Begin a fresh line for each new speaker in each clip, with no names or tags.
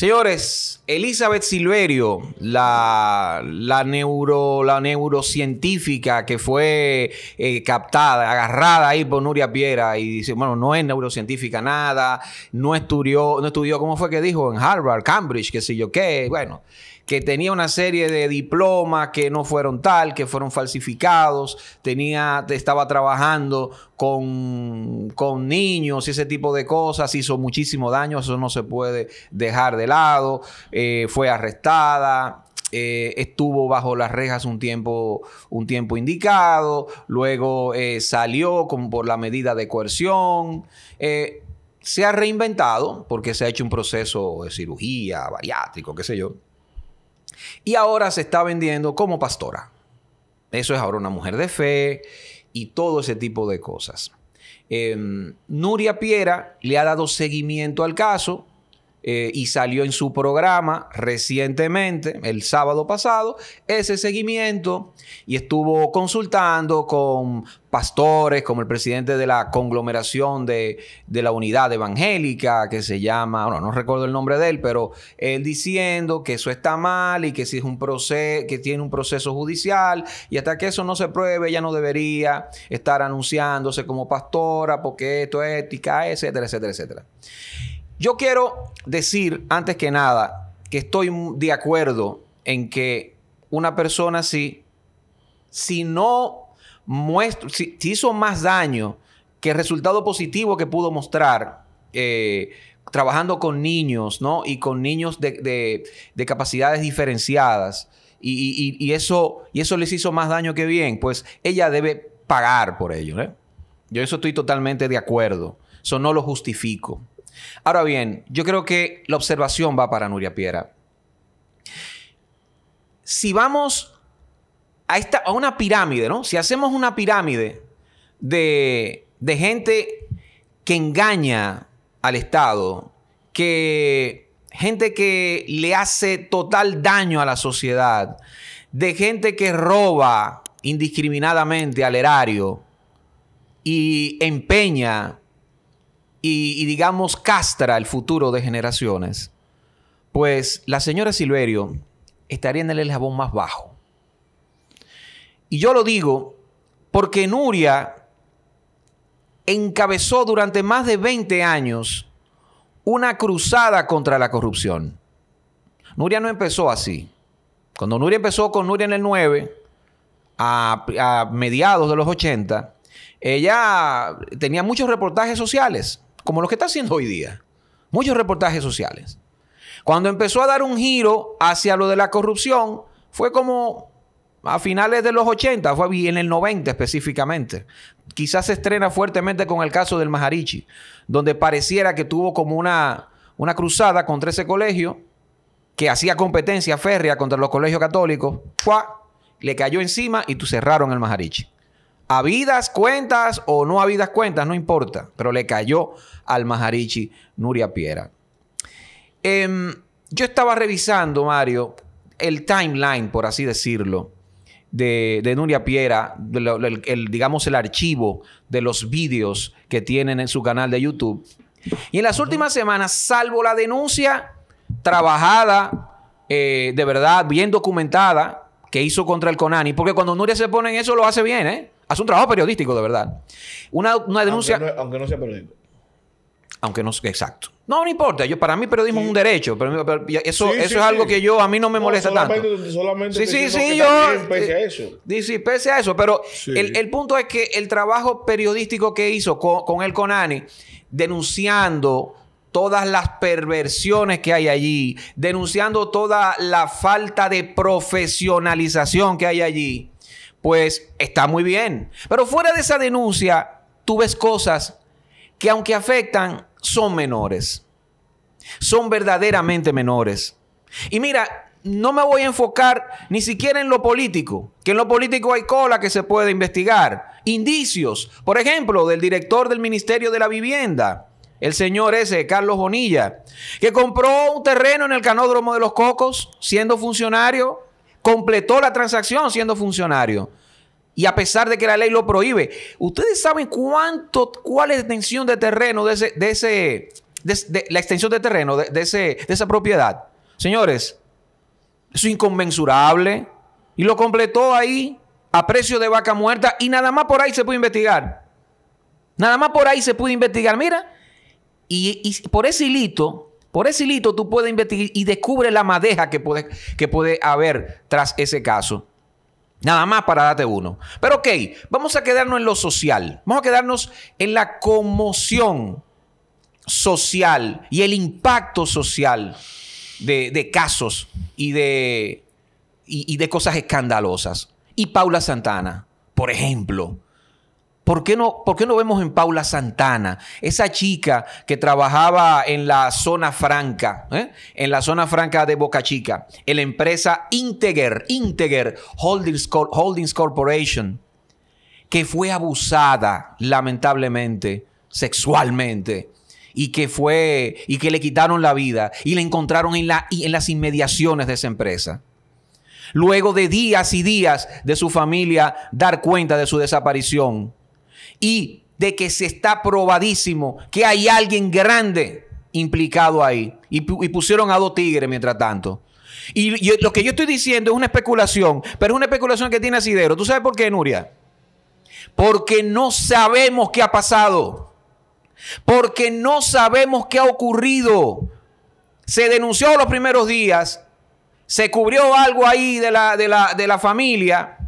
Señores, Elizabeth Silverio, la, la, neuro, la neurocientífica que fue eh, captada, agarrada ahí por Nuria Piera y dice, bueno, no es neurocientífica nada, no estudió, no estudió, ¿cómo fue que dijo? En Harvard, Cambridge, qué sé yo qué, bueno que tenía una serie de diplomas que no fueron tal, que fueron falsificados, tenía, estaba trabajando con, niños y ese tipo de cosas, hizo muchísimo daño, eso no se puede dejar de lado, eh, fue arrestada, eh, estuvo bajo las rejas un tiempo, un tiempo indicado, luego eh, salió por la medida de coerción. se ha reinventado porque se ha hecho un proceso de cirugía bariátrico, qué sé yo. Y ahora se está vendiendo como pastora. Eso es ahora una mujer de fe y todo ese tipo de cosas. Em, Nuria Piera le ha dado seguimiento al caso eh, y salió en su programa recientemente, el sábado pasado, ese seguimiento y estuvo consultando con pastores, como el presidente de la conglomeración de, de la unidad evangélica, que se llama, no recuerdo el nombre de él, pero él diciendo que eso está mal y que si es un proceso, que tiene un proceso judicial y hasta que eso no se pruebe, ella no debería estar anunciándose como pastora porque esto es ética, etcétera, etcétera, etcétera. Yo quiero decir, antes que nada, que estoy de acuerdo en que una persona si, si no muestra, si, hizo más daño que el resultado positivo que pudo mostrar, eh, trabajando con niños, ¿no? Y con niños de, capacidades diferenciadas. Y, eso, y eso les hizo más daño que bien. Pues ella debe pagar por ello, ¿eh? Yo eso estoy totalmente de acuerdo. Eso no lo justifico. Ahora bien, yo creo que la observación va para Nuria Piera. Si vamos a, esta, una pirámide, ¿no? Si hacemos una pirámide de, de gente que engaña al Estado, que gente que le hace total daño a la sociedad, de gente que roba indiscriminadamente al erario y empeña y, digamos castra el futuro de generaciones, pues la señora Silverio estaría en el eslabón más bajo. Y yo lo digo porque Nuria encabezó durante más de 20 años una cruzada contra la corrupción. Nuria no empezó así. Cuando Nuria empezó con Nuria en el 9, a, a mediados de los 80, ella tenía muchos reportajes sociales como lo que está haciendo hoy día. Muchos reportajes sociales. Cuando empezó a dar un giro hacia lo de la corrupción, fue como a finales de los 80, fue en el 90 específicamente. Quizás se estrena fuertemente con el caso del Maharichi, donde pareciera que tuvo como una, una cruzada contra ese colegio que hacía competencia férrea contra los colegios católicos. ¡Fua! Le cayó encima y tú cerraron el Maharichi habidas cuentas o no habidas cuentas, no importa, pero le cayó al Maharichi Nuria Piera. Em, yo estaba revisando, Mario, el timeline, por así decirlo, de, Nuria Piera, el, digamos el archivo de los vídeos que tienen en su canal de YouTube. Y en las últimas semanas, salvo la denuncia trabajada, eh, de verdad, bien documentada, que hizo contra el Conani, porque cuando Nuria se pone en eso lo hace bien, ¿eh? Hace un trabajo periodístico, de verdad. Una, denuncia...
Aunque no, sea periodista.
Aunque no sea... Exacto. No, no importa. Yo, para mí periodismo es un derecho. eso, eso es algo que yo... A mí no me molesta tanto.
Solamente sí, sí, sí, yo... Eh, pese a eso.
Sí, pese a eso. Pero el, punto es que el trabajo periodístico que hizo con el CONANI, denunciando todas las perversiones que hay allí, denunciando toda la falta de profesionalización que hay allí pues está muy bien. Pero fuera de esa denuncia, tú ves cosas que aunque afectan, son menores. Son verdaderamente menores. Y mira, no me voy a enfocar ni siquiera en lo político, que en lo político hay cola que se puede investigar. Indicios, por ejemplo, del director del Ministerio de la Vivienda, el señor ese, Carlos Bonilla, que compró un terreno en el canódromo de los Cocos, siendo funcionario, completó la transacción siendo funcionario. Y a pesar de que la ley lo prohíbe, ¿ustedes saben cuánto, cuál es la extensión de terreno de ese, de ese, la extensión de terreno de, esa propiedad? Señores, es inconmensurable. Y lo completó ahí a precio de vaca muerta y nada más por ahí se puede investigar. Nada más por ahí se pudo investigar. Mira, y, y por ese hilito por ese hilito tú puedes investigar y descubre la madeja que puede, que puede haber tras ese caso. Nada más para darte uno. Pero ok, vamos a quedarnos en lo social. Vamos a quedarnos en la conmoción social y el impacto social de, casos y de, y de cosas escandalosas. Y Paula Santana, por ejemplo, ¿Por qué, no, no vemos en Paula Santana, esa chica que trabajaba en la zona franca, eh? en la zona franca de Boca Chica, en la empresa Integer, Integer Holdings, Corporation, que fue abusada lamentablemente sexualmente y que fue y que le quitaron la vida y la encontraron en las inmediaciones de esa empresa. Luego de días y días de su familia dar cuenta de su desaparición, y de que se está probadísimo que hay alguien grande implicado ahí. Y, pusieron a dos tigres mientras tanto. Y lo que yo estoy diciendo es una especulación, pero es una especulación que tiene asidero. ¿Tú sabes por qué, Nuria? Porque no sabemos qué ha pasado. Porque no sabemos qué ha ocurrido. Se denunció los primeros días, se cubrió algo ahí de la, de la, de la familia,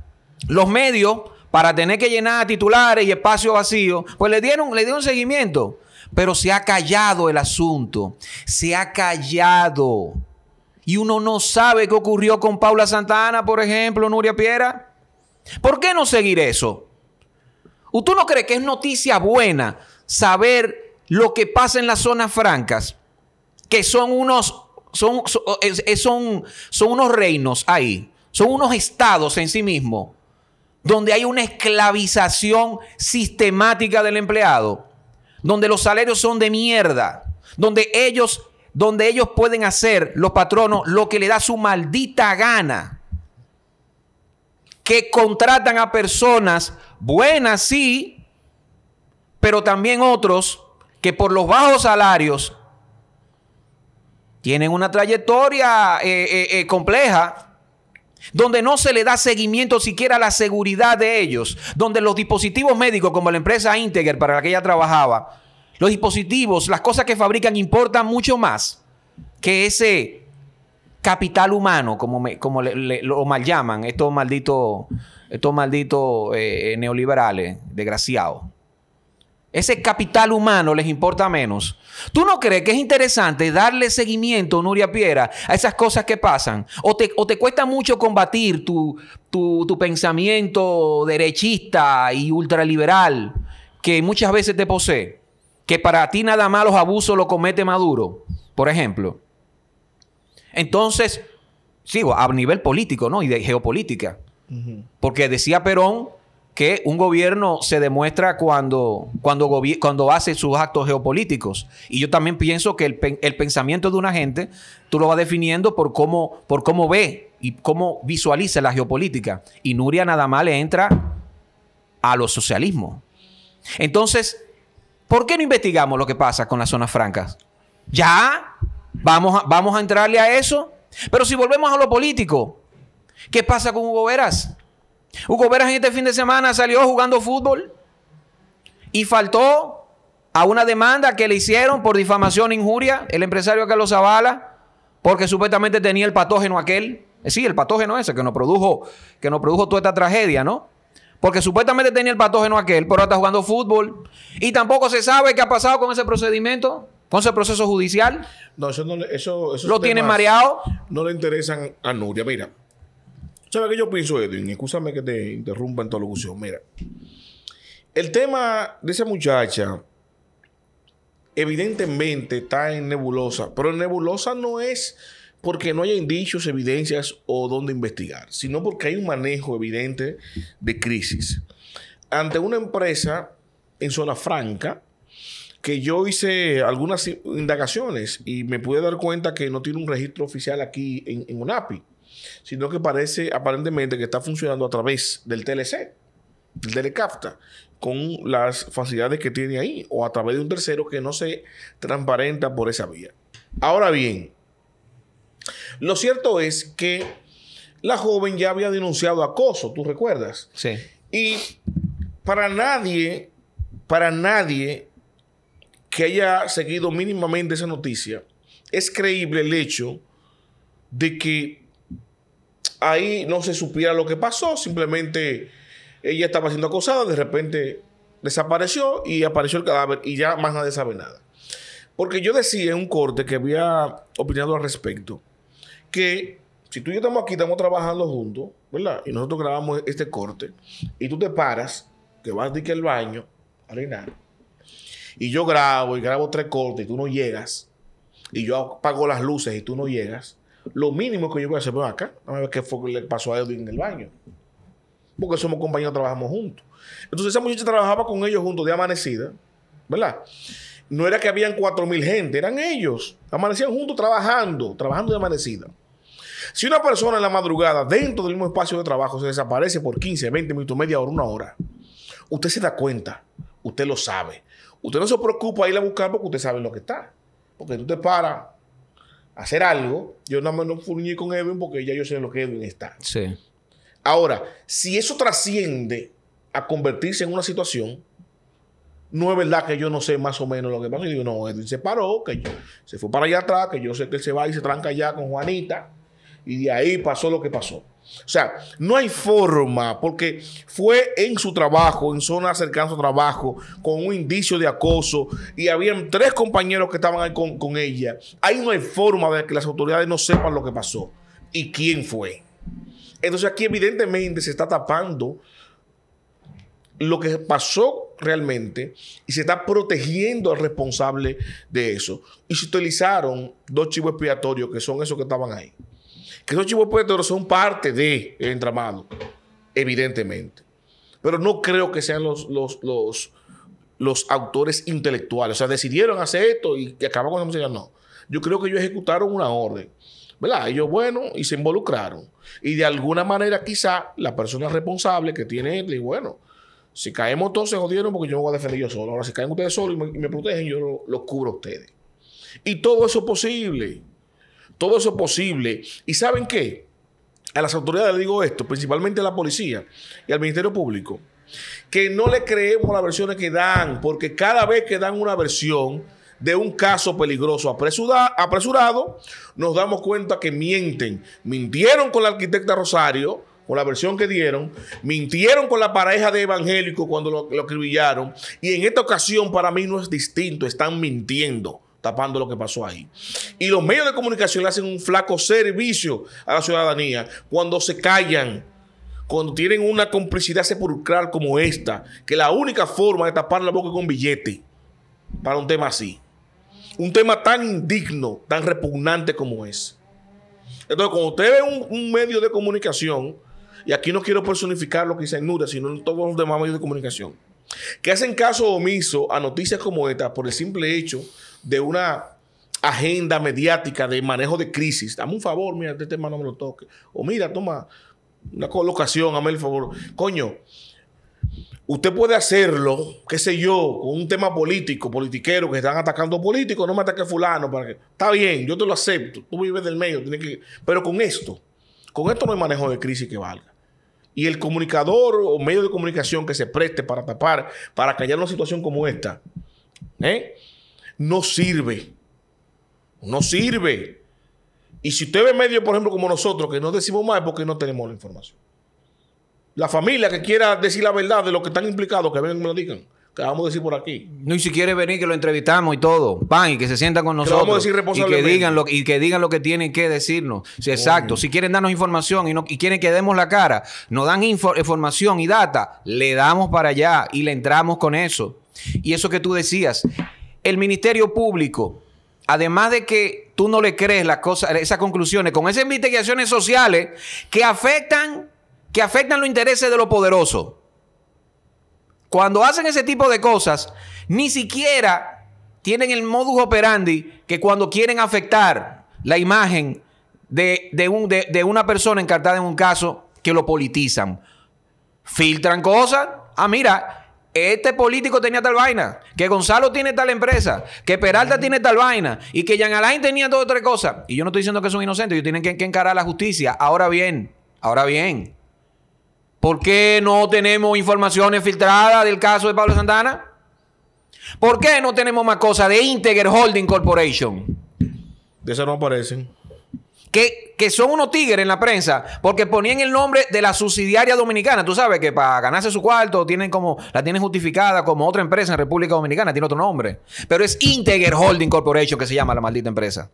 los medios para tener que llenar titulares y espacios vacíos, pues le dieron, le seguimiento. Pero se ha callado el asunto, se ha callado. Y uno no sabe qué ocurrió con Paula Santana, por ejemplo, Nuria Piera. ¿Por qué no seguir eso? ¿Usted no cree que es noticia buena saber lo que pasa en las zonas francas? Que son unos, son, son, son, son unos reinos ahí, son unos estados en sí mismos donde hay una esclavización sistemática del empleado, donde los salarios son de mierda, donde ellos, donde ellos pueden hacer, los patronos, lo que le da su maldita gana, que contratan a personas buenas, sí, pero también otros que por los bajos salarios tienen una trayectoria eh, eh, eh, compleja donde no se le da seguimiento siquiera a la seguridad de ellos, donde los dispositivos médicos, como la empresa Integer para la que ella trabajaba, los dispositivos, las cosas que fabrican importan mucho más que ese capital humano, como, como lo mal llaman estos malditos, estos malditos eh, neoliberales, desgraciados. Ese capital humano les importa menos. ¿Tú no crees que es interesante darle seguimiento, Nuria Piera, a esas cosas que pasan? ¿O te, cuesta mucho combatir tu, pensamiento derechista y ultraliberal que muchas veces te posee? Que para ti nada más los abusos los comete Maduro, por ejemplo. Entonces, sigo, a nivel político, ¿no? Y de geopolítica. Porque decía Perón que un gobierno se demuestra cuando, cuando, cuando hace sus actos geopolíticos. Y yo también pienso que el, pensamiento de una gente, tú lo vas definiendo por cómo, por cómo ve y cómo visualiza la geopolítica. Y Nuria nada más le entra a los socialismos. Entonces, ¿por qué no investigamos lo que pasa con las zonas francas? Ya, vamos vamos a entrarle a eso. Pero si volvemos a lo político, ¿qué pasa con Hugo Veras? Hugo Veras en este fin de semana salió jugando fútbol y faltó a una demanda que le hicieron por difamación e injuria el empresario Carlos Zavala porque supuestamente tenía el patógeno aquel. Eh, sí, el patógeno ese que nos produjo, que nos produjo toda esta tragedia, ¿no? Porque supuestamente tenía el patógeno aquel, pero ahora está jugando fútbol. Y tampoco se sabe qué ha pasado con ese procedimiento, con
ese proceso judicial. No, eso no, eso, lo tiene mareado. No le interesan a Nuria. Mira, ¿Sabes qué yo pienso, Edwin? Escúchame que te interrumpa en tu locución. Mira, el tema de esa muchacha evidentemente está en nebulosa, pero en nebulosa no es porque no haya indicios, evidencias o dónde investigar, sino porque hay un manejo evidente de crisis. Ante una empresa en zona franca, que yo hice algunas indagaciones y me pude dar cuenta que no tiene un registro oficial aquí en, en UNAPI sino que parece aparentemente que está funcionando a través del TLC, del Telecafta, con las facilidades que tiene ahí, o a través de un tercero que no se transparenta por esa vía. Ahora bien, lo cierto es que la joven ya había denunciado acoso, ¿tú recuerdas? Sí. Y para nadie, para nadie que haya seguido mínimamente esa noticia, es creíble el hecho de que ahí no se supiera lo que pasó, simplemente ella estaba siendo acosada, de repente desapareció y apareció el cadáver y ya más nadie sabe nada. Porque yo decía en un corte que había opinado al respecto que si tú y yo estamos aquí, estamos trabajando juntos, ¿verdad? Y nosotros grabamos este corte y tú te paras, que vas de que al baño, a y yo grabo y grabo tres cortes y tú no llegas, y yo apago las luces y tú no llegas, lo mínimo que yo voy a hacer, ven acá, a ver qué fue, le pasó a Edwin en el baño. Porque somos compañeros, trabajamos juntos. Entonces esa muchacha trabajaba con ellos juntos de amanecida, ¿verdad? No era que habían cuatro mil gente, eran ellos. Amanecían juntos trabajando, trabajando de amanecida. Si una persona en la madrugada, dentro del mismo espacio de trabajo, se desaparece por 15, 20 minutos, media hora, una hora, usted se da cuenta, usted lo sabe. Usted no se preocupa ir a buscar porque usted sabe lo que está. Porque tú te paras, hacer algo, yo nada más no con Edwin porque ya yo sé lo que Edwin está. Sí. Ahora, si eso trasciende a convertirse en una situación, no es verdad que yo no sé más o menos lo que pasa. y digo, no, Edwin se paró, que yo, se fue para allá atrás, que yo sé que él se va y se tranca allá con Juanita, y de ahí pasó lo que pasó. O sea, no hay forma, porque fue en su trabajo, en zona cercana a su trabajo, con un indicio de acoso, y habían tres compañeros que estaban ahí con, con ella. Ahí no hay forma de que las autoridades no sepan lo que pasó y quién fue. Entonces aquí evidentemente se está tapando lo que pasó realmente y se está protegiendo al responsable de eso. Y se utilizaron dos chivos expiatorios, que son esos que estaban ahí. Que esos chivos puestos son parte de el entramado, evidentemente. Pero no creo que sean los, los, los, autores intelectuales. O sea, decidieron hacer esto y que acaba con la No. Yo creo que ellos ejecutaron una orden. ¿Verdad? Ellos, bueno, y se involucraron. Y de alguna manera, quizá la persona responsable que tiene, le bueno, si caemos todos se jodieron porque yo me voy a defender yo solo. Ahora, si caen ustedes solos y me, protegen, yo los cubro a ustedes. Y todo eso posible. Todo eso es posible. ¿Y saben qué? A las autoridades les digo esto, principalmente a la policía y al Ministerio Público, que no le creemos las versiones que dan, porque cada vez que dan una versión de un caso peligroso apresurado, nos damos cuenta que mienten. Mintieron con la arquitecta Rosario, con la versión que dieron, mintieron con la pareja de Evangélico cuando lo, lo acribillaron, y en esta ocasión para mí no es distinto, están mintiendo tapando lo que pasó ahí. Y los medios de comunicación le hacen un flaco servicio a la ciudadanía cuando se callan, cuando tienen una complicidad sepulcral como esta, que la única forma de tapar la boca con billete para un tema así. Un tema tan indigno, tan repugnante como es. Entonces, cuando usted ve un, medio de comunicación, y aquí no quiero personificar lo que dice Nura, sino todos los demás medios de comunicación, que hacen caso omiso a noticias como esta por el simple hecho de una agenda mediática de manejo de crisis. Dame un favor, mira, este tema no me lo toque. O mira, toma una colocación, hazme el favor. Coño, usted puede hacerlo, qué sé yo, con un tema político, politiquero, que están atacando políticos, no me ataque fulano. Está bien, yo te lo acepto, tú vives del medio, tienes que... pero con esto, con esto no hay manejo de crisis que valga. Y el comunicador o medio de comunicación que se preste para tapar, para callar una situación como esta, ¿eh? no sirve. No sirve. Y si usted ve medios, por ejemplo, como nosotros, que no decimos más, es porque no tenemos la información. La familia que quiera decir la verdad de los que están implicados, que vengan y me lo digan. Que vamos a decir por aquí. No, y si
quiere venir, que lo entrevistamos y todo. Pan, y que se sienta con nosotros. Y que digan lo, y que, digan lo que tienen que decirnos. exacto. Si quieren darnos información y, no, quieren que demos la cara, nos dan información y data, le damos para allá y le entramos con eso. Y eso que tú decías, el Ministerio Público, además de que tú no le crees las cosas, esas conclusiones, con esas investigaciones sociales que afectan, que afectan los intereses de los poderosos. Cuando hacen ese tipo de cosas, ni siquiera tienen el modus operandi que cuando quieren afectar la imagen de, de una persona encartada en un caso, que lo politizan. Filtran cosas. Ah, mira, este político tenía tal vaina, que Gonzalo tiene tal empresa, que Peralta tiene tal vaina y que Jean Alain tenía o tres cosas. Y yo no estoy diciendo que son inocentes, ellos tienen que, encarar la justicia. Ahora bien, ahora bien, ¿por qué no tenemos informaciones filtradas del caso de Pablo Santana? ¿Por qué no tenemos más cosas de Integer Holding
Corporation? De eso no aparecen
que, son unos tigres en la prensa, porque ponían el nombre de la subsidiaria dominicana. Tú sabes que para ganarse su cuarto tienen como, la tienen justificada como otra empresa en República Dominicana, tiene otro nombre. Pero es Integer Holding Corporation que se llama la maldita empresa.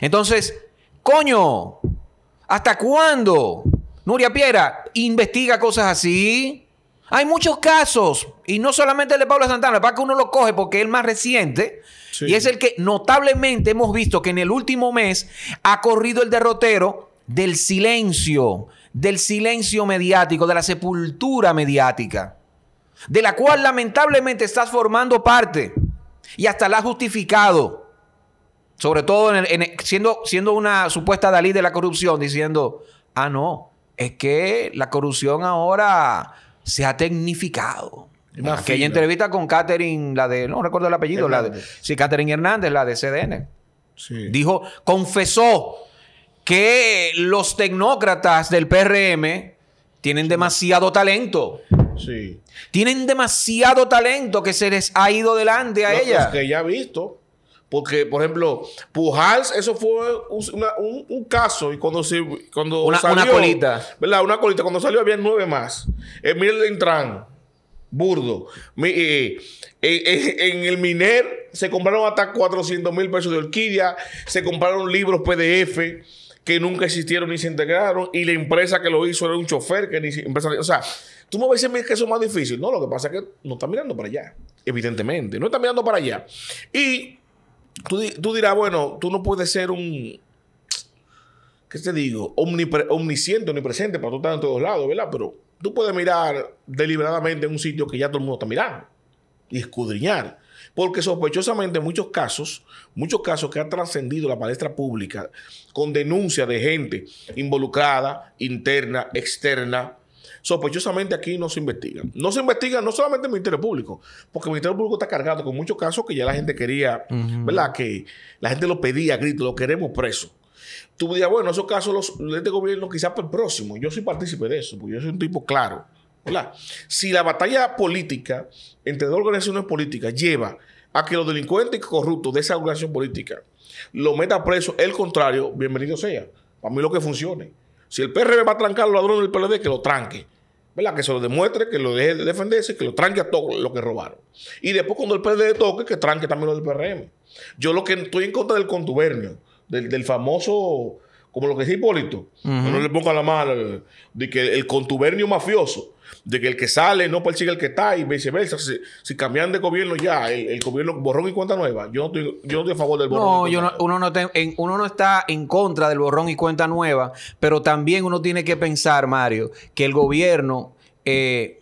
Entonces, coño, ¿hasta cuándo? Nuria Piera investiga cosas así. Hay muchos casos, y no solamente el de Pablo Santana, para que uno lo coge porque es el más reciente, y es el que notablemente hemos visto que en el último mes ha corrido el derrotero del silencio, del silencio mediático, de la sepultura mediática, de la cual lamentablemente estás formando parte y hasta la has justificado, sobre todo en siendo, siendo una supuesta Dalí de la corrupción, diciendo, ah, no, es que la corrupción ahora se ha tecnificado. Aquella entrevista con Catherine, la de, no recuerdo el apellido, la de, sí, Catherine Hernández, la de CDN. Dijo, confesó que los tecnócratas del PRM tienen demasiado talento.
Sí. Tienen demasiado talento que se les ha ido delante a ella. que ya ha visto. Porque, por ejemplo, Pujals, eso fue un, caso. Y cuando, cuando una, salió... Una colita. ¿Verdad? Una colita. Cuando salió había nueve más. Emil eh, entran burdo. Eh, eh, en, el Miner se compraron hasta 400 mil pesos de orquídea. Se compraron libros PDF que nunca existieron ni se integraron. Y la empresa que lo hizo era un chofer que ni o sea, tú me vas a decir que eso es más difícil. No, lo que pasa es que no está mirando para allá. Evidentemente. No está mirando para allá. Y Tú, dirás, bueno, tú no puedes ser un, ¿qué te digo? omnisciente, omnipresente, para tú estar en todos lados, ¿verdad? Pero tú puedes mirar deliberadamente en un sitio que ya todo el mundo está mirando y escudriñar. Porque sospechosamente muchos casos, muchos casos que han trascendido la palestra pública con denuncia de gente involucrada, interna, externa, sospechosamente aquí no se investiga. No se investiga no solamente el Ministerio Público, porque el Ministerio Público está cargado con muchos casos que ya la gente quería, ¿verdad? Que la gente lo pedía, grito, lo queremos preso. Tú dirías, bueno, esos casos los de este gobierno quizás para el próximo. Yo soy partícipe de eso, porque yo soy un tipo claro. ¿verdad? Si la batalla política entre dos organizaciones políticas lleva a que los delincuentes corruptos de esa organización política lo meta preso, el contrario, bienvenido sea. Para mí lo que funcione. Si el PRM va a trancar a los ladrones del PLD, que lo tranque. ¿verdad? Que se lo demuestre, que lo deje de defenderse, que lo tranque a todo lo que robaron. Y después cuando el PLD toque, que tranque también lo del PRM. Yo lo que estoy en contra del contubernio, del, del famoso como lo que dice Hipólito. No le ponga la mano de que el contubernio mafioso, de que el que sale no persigue el que está y viceversa. Si, cambian de gobierno ya, el, gobierno borrón y cuenta nueva. Yo no estoy, yo estoy a favor del borrón. No, y yo
uno, no en, uno no está en contra del borrón y cuenta nueva, pero también uno tiene que pensar, Mario, que el gobierno... Eh,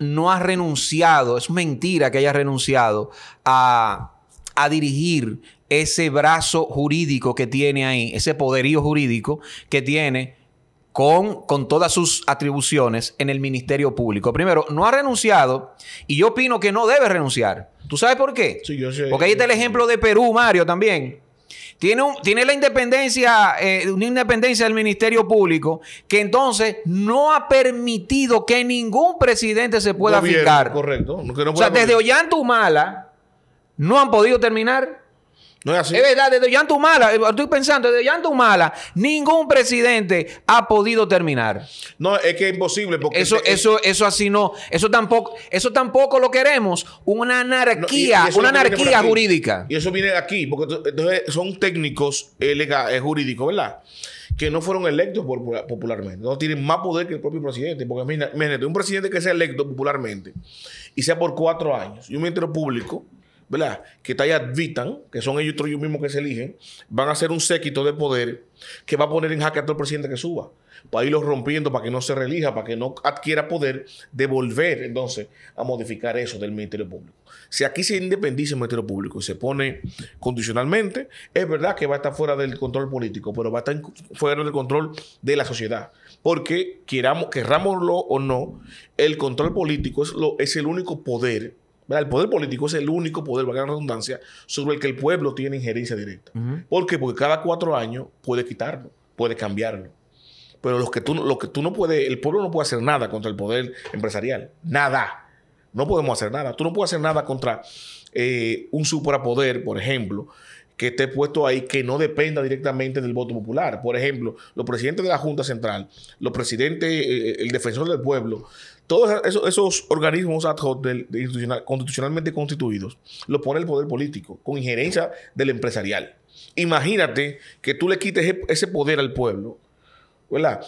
no ha renunciado, es mentira que haya renunciado a, a dirigir ese brazo jurídico que tiene ahí, ese poderío jurídico que tiene con, con, todas sus atribuciones en el Ministerio Público. Primero, no ha renunciado y yo opino que no debe renunciar. ¿Tú sabes por qué? Porque ahí está el ejemplo de Perú, Mario, también. Tiene, tiene, la independencia, eh, una independencia del Ministerio Público que entonces no ha permitido que ningún presidente se pueda fijar.
Correcto. o sea, desde Ollanta
no han podido terminar. No es así. Es verdad, desde Yantumala, eh, estoy pensando, desde Yantumala, ningún presidente ha podido terminar. No, es que es imposible. Porque eso, eso, eso así no, eso tampoco, eso tampoco lo queremos. Una anarquía, una anarquía jurídica.
Y eso viene de aquí, porque son técnicos eh, eh, jurídicos, ¿verdad? Que no fueron electos popularmente. No tienen más poder que el propio presidente. Porque imagínate, un presidente que sea electo popularmente y sea por cuatro años y un ministro público ¿verdad? que ahí advitan, que son ellos ellos mismos que se eligen, van a hacer un séquito de poder que va a poner en jaque a todo el presidente que suba, para irlos rompiendo, para que no se relija, para que no adquiera poder de volver entonces a modificar eso del Ministerio Público. Si aquí se independiza el Ministerio Público y se pone condicionalmente, es verdad que va a estar fuera del control político, pero va a estar fuera del control de la sociedad. Porque queramos, o no, el control político es, lo, es el único poder el poder político es el único poder, valga la redundancia, sobre el que el pueblo tiene injerencia directa. ¿Por qué? Porque cada cuatro años puede quitarlo, puede cambiarlo. Pero los que tú, lo que tú no puedes, el pueblo no puede hacer nada contra el poder empresarial. Nada. No podemos hacer nada. Tú no puedes hacer nada contra eh, un suprapoder, por ejemplo, que esté puesto ahí que no dependa directamente del voto popular. Por ejemplo, los presidentes de la Junta Central, los presidentes, eh, eh, el defensor del pueblo, todos esos, organismos ad hoc constitucionalmente constituidos, los pone el poder político, con injerencia del empresarial. Imagínate que tú le quites ese poder al pueblo, ¿verdad?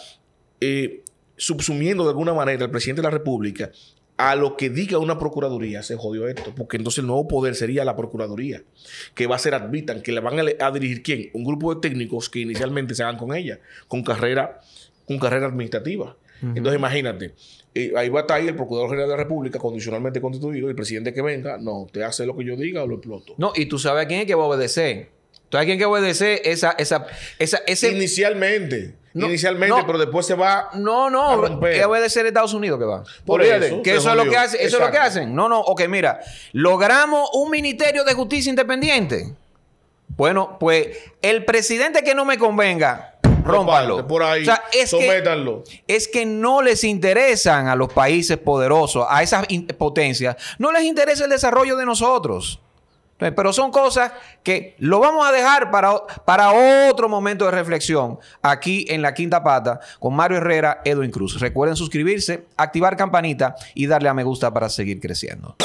Eh, subsumiendo de alguna manera al presidente de la República a lo que diga una procuraduría, se jodió esto, porque entonces el nuevo poder sería la procuraduría, que va a ser admitan, que le van a, dirigir quién, un grupo de técnicos que inicialmente se hagan con ella, con carrera, con carrera administrativa. Entonces imagínate, eh, ahí va a estar ahí el Procurador General de la República condicionalmente constituido, el presidente que venga, no, usted hace lo que yo diga o lo exploto.
No, y tú sabes a quién es que va a obedecer. Tú sabes a quién es que obedecer esa, esa, esa, ese... Inicialmente inicialmente, pero después se va. No, no, debe de ser Estados Unidos que va. Por, eso, es, lo que eso lo que hacen. No, no, ok, mira. Logramos un ministerio de justicia independiente. Bueno, pues el presidente que no me convenga, rompa Por ahí, o sea, es es que no les interesan a los países poderosos, a esas potencias, no les interesa el desarrollo de nosotros. Pero son cosas que lo vamos a dejar para, para, otro momento de reflexión aquí en La Quinta Pata con Mario Herrera, Edwin Cruz. Recuerden suscribirse, activar campanita y darle a me gusta para seguir creciendo.